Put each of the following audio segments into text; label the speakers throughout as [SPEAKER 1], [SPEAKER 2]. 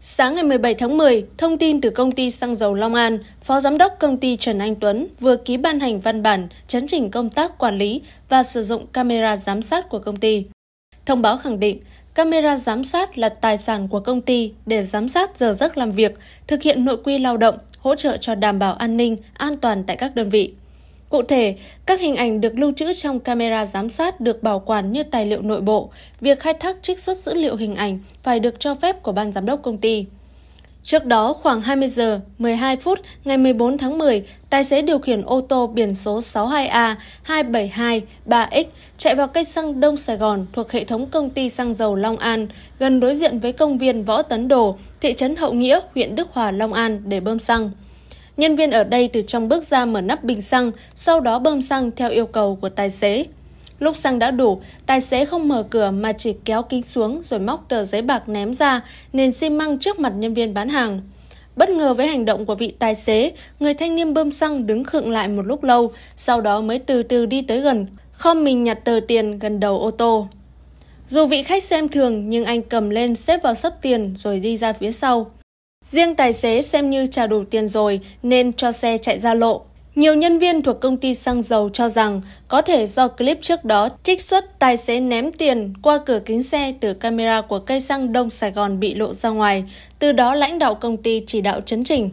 [SPEAKER 1] Sáng ngày 17 tháng 10, thông tin từ công ty xăng dầu Long An, Phó Giám đốc công ty Trần Anh Tuấn vừa ký ban hành văn bản chấn chỉnh công tác quản lý và sử dụng camera giám sát của công ty. Thông báo khẳng định, camera giám sát là tài sản của công ty để giám sát giờ giấc làm việc, thực hiện nội quy lao động, hỗ trợ cho đảm bảo an ninh, an toàn tại các đơn vị. Cụ thể, các hình ảnh được lưu trữ trong camera giám sát được bảo quản như tài liệu nội bộ, việc khai thác trích xuất dữ liệu hình ảnh phải được cho phép của ban giám đốc công ty. Trước đó, khoảng 20 giờ 12 phút ngày 14 tháng 10, tài xế điều khiển ô tô biển số 62A2723X chạy vào cây xăng Đông Sài Gòn thuộc hệ thống công ty xăng dầu Long An, gần đối diện với công viên Võ Tấn Đồ, thị trấn Hậu Nghĩa, huyện Đức Hòa, Long An để bơm xăng. Nhân viên ở đây từ trong bước ra mở nắp bình xăng, sau đó bơm xăng theo yêu cầu của tài xế. Lúc xăng đã đủ, tài xế không mở cửa mà chỉ kéo kính xuống rồi móc tờ giấy bạc ném ra, nền xi măng trước mặt nhân viên bán hàng. Bất ngờ với hành động của vị tài xế, người thanh niên bơm xăng đứng khựng lại một lúc lâu, sau đó mới từ từ đi tới gần, khom mình nhặt tờ tiền gần đầu ô tô. Dù vị khách xem thường nhưng anh cầm lên xếp vào sấp tiền rồi đi ra phía sau. Riêng tài xế xem như trả đủ tiền rồi nên cho xe chạy ra lộ. Nhiều nhân viên thuộc công ty xăng dầu cho rằng có thể do clip trước đó trích xuất tài xế ném tiền qua cửa kính xe từ camera của cây xăng Đông Sài Gòn bị lộ ra ngoài, từ đó lãnh đạo công ty chỉ đạo chấn chỉnh.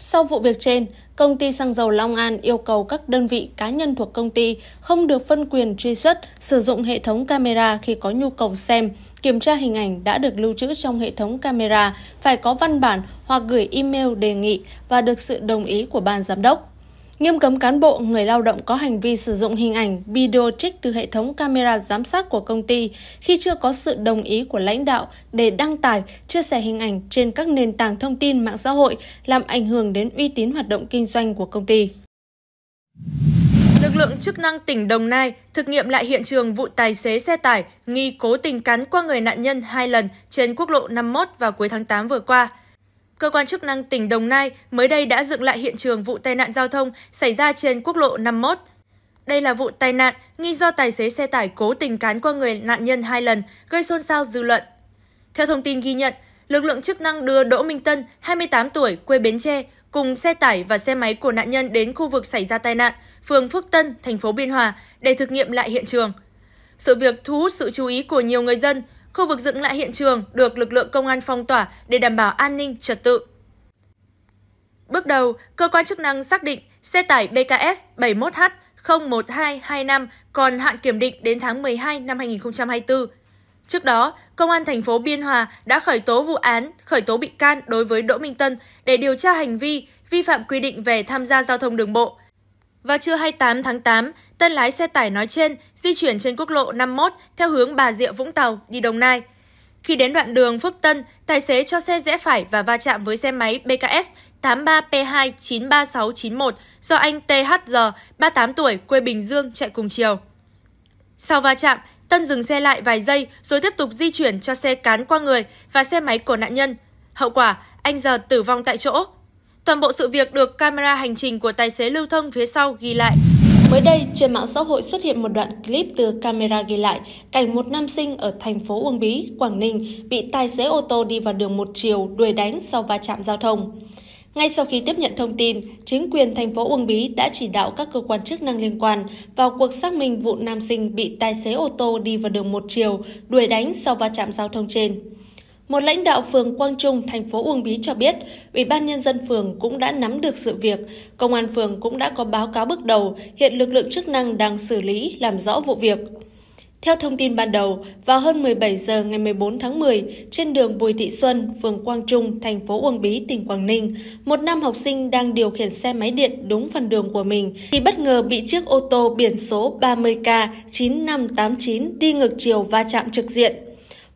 [SPEAKER 1] Sau vụ việc trên, công ty xăng dầu Long An yêu cầu các đơn vị cá nhân thuộc công ty không được phân quyền truy xuất, sử dụng hệ thống camera khi có nhu cầu xem, kiểm tra hình ảnh đã được lưu trữ trong hệ thống camera, phải có văn bản hoặc gửi email đề nghị và được sự đồng ý của ban giám đốc nghiêm cấm cán bộ, người lao động có hành vi sử dụng hình ảnh, video trích từ hệ thống camera giám sát của công ty khi chưa có sự đồng ý của lãnh đạo để đăng tải, chia sẻ hình ảnh trên các nền tảng thông tin mạng xã hội làm ảnh hưởng đến uy tín hoạt động kinh doanh của công ty.
[SPEAKER 2] Lực lượng chức năng tỉnh Đồng Nai
[SPEAKER 1] thực nghiệm lại hiện trường vụ tài xế xe tải
[SPEAKER 2] nghi cố tình cán qua người nạn nhân hai lần trên quốc lộ 51 vào cuối tháng 8 vừa qua cơ quan chức năng tỉnh Đồng Nai mới đây đã dựng lại hiện trường vụ tai nạn giao thông xảy ra trên quốc lộ 51. Đây là vụ tai nạn nghi do tài xế xe tải cố tình cán qua người nạn nhân hai lần, gây xôn xao dư luận. Theo thông tin ghi nhận, lực lượng chức năng đưa Đỗ Minh Tân, 28 tuổi, quê Bến Tre, cùng xe tải và xe máy của nạn nhân đến khu vực xảy ra tai nạn, phường Phước Tân, thành phố Biên Hòa để thực nghiệm lại hiện trường. Sự việc thu hút sự chú ý của nhiều người dân, Khu vực dựng lại hiện trường được lực lượng công an phong tỏa để đảm bảo an ninh trật tự. Bước đầu, cơ quan chức năng xác định xe tải BKS 71H 01225 còn hạn kiểm định đến tháng 12 năm 2024. Trước đó, Công an thành phố Biên Hòa đã khởi tố vụ án, khởi tố bị can đối với Đỗ Minh Tân để điều tra hành vi vi phạm quy định về tham gia giao thông đường bộ. Vào trưa 28 tháng 8, Tên lái xe tải nói trên di chuyển trên quốc lộ 51 theo hướng Bà Rịa Vũng Tàu đi Đồng Nai. Khi đến đoạn đường Phước Tân, tài xế cho xe rẽ phải và va chạm với xe máy BKS 83 p 293691 do anh THG, 38 tuổi, quê Bình Dương chạy cùng chiều. Sau va chạm, Tân dừng xe lại vài giây rồi tiếp tục di chuyển cho xe cán qua người và xe máy của nạn nhân. Hậu quả, anh giờ tử vong tại chỗ. Toàn bộ sự việc được camera hành trình của tài xế lưu thông phía
[SPEAKER 1] sau ghi lại. Mới đây, trên mạng xã hội xuất hiện một đoạn clip từ camera ghi lại cảnh một nam sinh ở thành phố Uông Bí, Quảng Ninh bị tài xế ô tô đi vào đường một chiều đuổi đánh sau va chạm giao thông. Ngay sau khi tiếp nhận thông tin, chính quyền thành phố Uông Bí đã chỉ đạo các cơ quan chức năng liên quan vào cuộc xác minh vụ nam sinh bị tài xế ô tô đi vào đường một chiều đuổi đánh sau va chạm giao thông trên. Một lãnh đạo phường Quang Trung, thành phố Uông Bí cho biết, Ủy ban Nhân dân phường cũng đã nắm được sự việc. Công an phường cũng đã có báo cáo bước đầu, hiện lực lượng chức năng đang xử lý, làm rõ vụ việc. Theo thông tin ban đầu, vào hơn 17 giờ ngày 14 tháng 10, trên đường Bùi Thị Xuân, phường Quang Trung, thành phố Uông Bí, tỉnh Quảng Ninh, một nam học sinh đang điều khiển xe máy điện đúng phần đường của mình thì bất ngờ bị chiếc ô tô biển số 30K 9589 đi ngược chiều va chạm trực diện.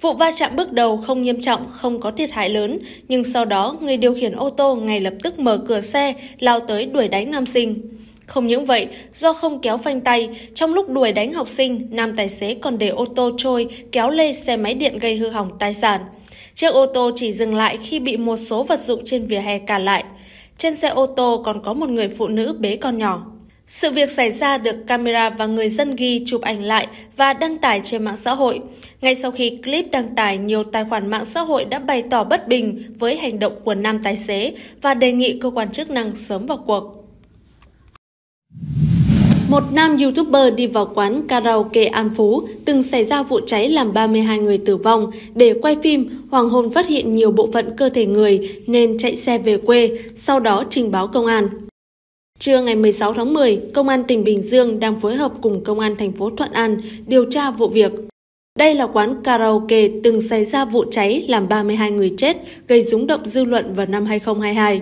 [SPEAKER 1] Vụ va chạm bước đầu không nghiêm trọng, không có thiệt hại lớn, nhưng sau đó người điều khiển ô tô ngay lập tức mở cửa xe, lao tới đuổi đánh nam sinh. Không những vậy, do không kéo phanh tay, trong lúc đuổi đánh học sinh, nam tài xế còn để ô tô trôi, kéo lê xe máy điện gây hư hỏng tài sản. Chiếc ô tô chỉ dừng lại khi bị một số vật dụng trên vỉa hè cản lại. Trên xe ô tô còn có một người phụ nữ bế con nhỏ. Sự việc xảy ra được camera và người dân ghi chụp ảnh lại và đăng tải trên mạng xã hội. Ngay sau khi clip đăng tải, nhiều tài khoản mạng xã hội đã bày tỏ bất bình với hành động của nam tài xế và đề nghị cơ quan chức năng sớm vào cuộc. Một nam YouTuber đi vào quán karaoke An Phú, từng xảy ra vụ cháy làm 32 người tử vong. Để quay phim, Hoàng Hôn phát hiện nhiều bộ phận cơ thể người nên chạy xe về quê, sau đó trình báo công an. Trưa ngày 16 tháng 10, Công an tỉnh Bình Dương đang phối hợp cùng Công an thành phố Thuận An điều tra vụ việc. Đây là quán karaoke từng xảy ra vụ cháy làm 32 người chết, gây rúng động dư luận vào năm 2022.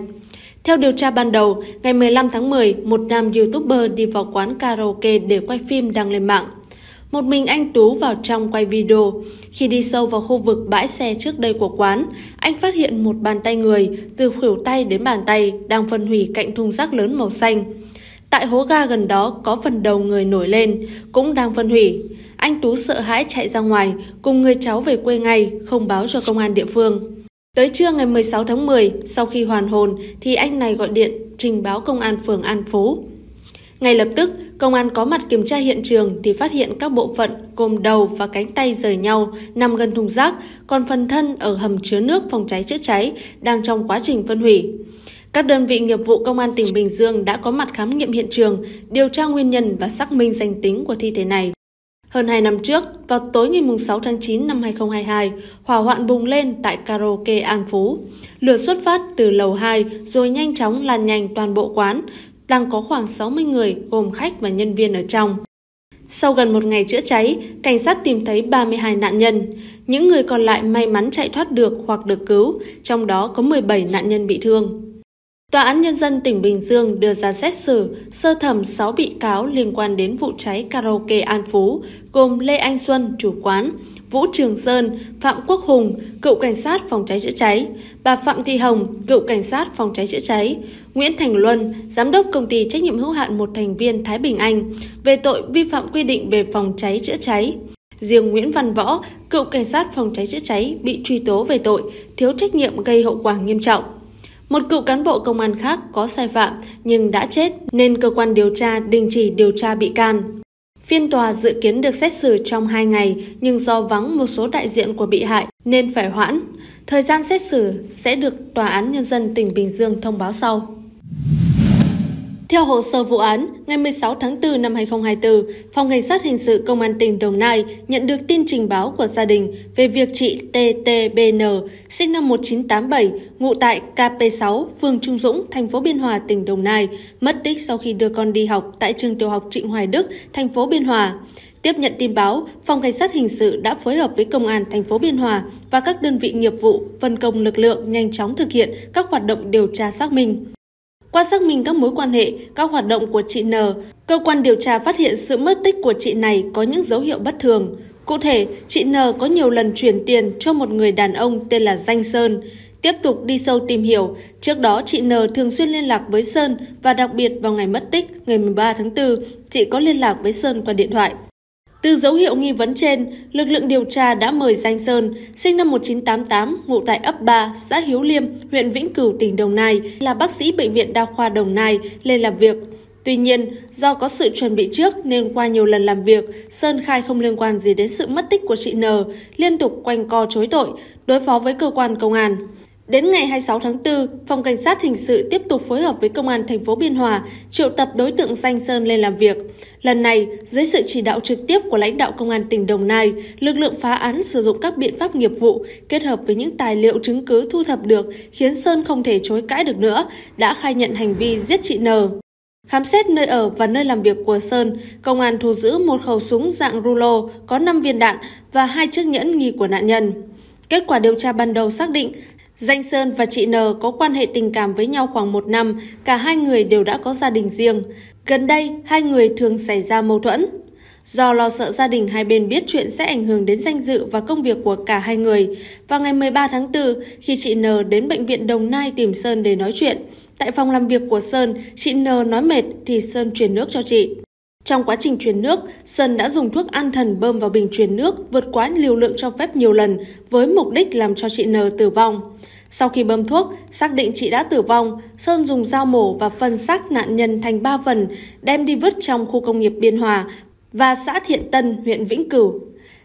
[SPEAKER 1] Theo điều tra ban đầu, ngày 15 tháng 10, một nam YouTuber đi vào quán karaoke để quay phim đăng lên mạng. Một mình anh Tú vào trong quay video. Khi đi sâu vào khu vực bãi xe trước đây của quán, anh phát hiện một bàn tay người từ khuỷu tay đến bàn tay đang phân hủy cạnh thùng rác lớn màu xanh. Tại hố ga gần đó có phần đầu người nổi lên, cũng đang phân hủy. Anh Tú sợ hãi chạy ra ngoài, cùng người cháu về quê ngay, không báo cho công an địa phương. Tới trưa ngày 16 tháng 10, sau khi hoàn hồn, thì anh này gọi điện trình báo công an phường An Phú. Ngay lập tức, Công an có mặt kiểm tra hiện trường thì phát hiện các bộ phận gồm đầu và cánh tay rời nhau nằm gần thùng rác, còn phần thân ở hầm chứa nước phòng cháy chữa cháy đang trong quá trình phân hủy. Các đơn vị nghiệp vụ công an tỉnh Bình Dương đã có mặt khám nghiệm hiện trường, điều tra nguyên nhân và xác minh danh tính của thi thể này. Hơn 2 năm trước, vào tối ngày 6 tháng 9 năm 2022, hỏa hoạn bùng lên tại karaoke An Phú. Lửa xuất phát từ lầu 2 rồi nhanh chóng lan nhanh toàn bộ quán, đang có khoảng 60 người gồm khách và nhân viên ở trong. Sau gần một ngày chữa cháy, cảnh sát tìm thấy 32 nạn nhân. Những người còn lại may mắn chạy thoát được hoặc được cứu, trong đó có 17 nạn nhân bị thương. Tòa án Nhân dân tỉnh Bình Dương đưa ra xét xử sơ thẩm 6 bị cáo liên quan đến vụ cháy karaoke An Phú, gồm Lê Anh Xuân, chủ quán, Vũ Trường Sơn, Phạm Quốc Hùng, cựu cảnh sát phòng cháy chữa cháy, bà Phạm Thị Hồng, cựu cảnh sát phòng cháy chữa cháy, Nguyễn Thành Luân, giám đốc công ty trách nhiệm hữu hạn một thành viên Thái Bình Anh về tội vi phạm quy định về phòng cháy chữa cháy. Riêng Nguyễn Văn Võ, cựu cảnh sát phòng cháy chữa cháy bị truy tố về tội thiếu trách nhiệm gây hậu quả nghiêm trọng. Một cựu cán bộ công an khác có sai phạm nhưng đã chết nên cơ quan điều tra đình chỉ điều tra bị can. Phiên tòa dự kiến được xét xử trong 2 ngày, nhưng do vắng một số đại diện của bị hại nên phải hoãn. Thời gian xét xử sẽ được Tòa án Nhân dân tỉnh Bình Dương thông báo sau. Theo hồ sơ vụ án, ngày 16 tháng 4 năm 2024, Phòng Cảnh sát Hình sự Công an tỉnh Đồng Nai nhận được tin trình báo của gia đình về việc chị TTBN, sinh năm 1987, ngụ tại KP6, phường Trung Dũng, thành phố Biên Hòa, tỉnh Đồng Nai, mất tích sau khi đưa con đi học tại trường tiểu học Trịnh Hoài Đức, thành phố Biên Hòa. Tiếp nhận tin báo, Phòng Cảnh sát Hình sự đã phối hợp với Công an thành phố Biên Hòa và các đơn vị nghiệp vụ phân công lực lượng nhanh chóng thực hiện các hoạt động điều tra xác minh. Qua xác minh các mối quan hệ, các hoạt động của chị N, cơ quan điều tra phát hiện sự mất tích của chị này có những dấu hiệu bất thường. Cụ thể, chị N có nhiều lần chuyển tiền cho một người đàn ông tên là Danh Sơn. Tiếp tục đi sâu tìm hiểu, trước đó chị N thường xuyên liên lạc với Sơn và đặc biệt vào ngày mất tích, ngày 13 tháng 4, chị có liên lạc với Sơn qua điện thoại. Từ dấu hiệu nghi vấn trên, lực lượng điều tra đã mời Danh Sơn, sinh năm 1988, ngụ tại ấp 3, xã Hiếu Liêm, huyện Vĩnh Cửu, tỉnh Đồng Nai, là bác sĩ Bệnh viện Đa khoa Đồng Nai, lên làm việc. Tuy nhiên, do có sự chuẩn bị trước nên qua nhiều lần làm việc, Sơn khai không liên quan gì đến sự mất tích của chị N, liên tục quanh co chối tội, đối phó với cơ quan công an. Đến ngày 26 tháng 4, Phòng Cảnh sát Hình sự tiếp tục phối hợp với Công an thành phố Biên Hòa triệu tập đối tượng Danh Sơn lên làm việc. Lần này, dưới sự chỉ đạo trực tiếp của lãnh đạo Công an tỉnh Đồng Nai, lực lượng phá án sử dụng các biện pháp nghiệp vụ kết hợp với những tài liệu chứng cứ thu thập được khiến Sơn không thể chối cãi được nữa, đã khai nhận hành vi giết chị N. Khám xét nơi ở và nơi làm việc của Sơn, công an thu giữ một khẩu súng dạng rulo có 5 viên đạn và hai chiếc nhẫn nghi của nạn nhân. Kết quả điều tra ban đầu xác định Danh Sơn và chị N có quan hệ tình cảm với nhau khoảng một năm, cả hai người đều đã có gia đình riêng. Gần đây, hai người thường xảy ra mâu thuẫn. Do lo sợ gia đình hai bên biết chuyện sẽ ảnh hưởng đến danh dự và công việc của cả hai người, vào ngày 13 tháng 4, khi chị N đến bệnh viện Đồng Nai tìm Sơn để nói chuyện, tại phòng làm việc của Sơn, chị N nói mệt thì Sơn truyền nước cho chị. Trong quá trình truyền nước, Sơn đã dùng thuốc an thần bơm vào bình truyền nước vượt quá liều lượng cho phép nhiều lần với mục đích làm cho chị N tử vong. Sau khi bơm thuốc, xác định chị đã tử vong, Sơn dùng dao mổ và phân xác nạn nhân thành 3 phần, đem đi vứt trong khu công nghiệp Biên Hòa và xã Thiện Tân, huyện Vĩnh Cửu.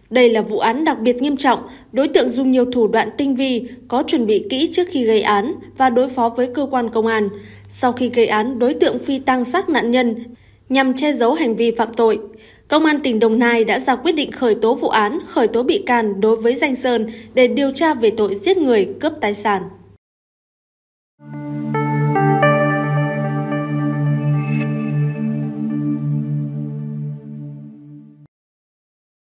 [SPEAKER 1] Đây là vụ án đặc biệt nghiêm trọng, đối tượng dùng nhiều thủ đoạn tinh vi, có chuẩn bị kỹ trước khi gây án và đối phó với cơ quan công an. Sau khi gây án, đối tượng phi tang xác nạn nhân Nhằm che giấu hành vi phạm tội, Công an tỉnh Đồng Nai đã ra quyết định khởi tố vụ án, khởi tố bị can đối với Danh Sơn để điều tra về tội giết người, cướp tài sản.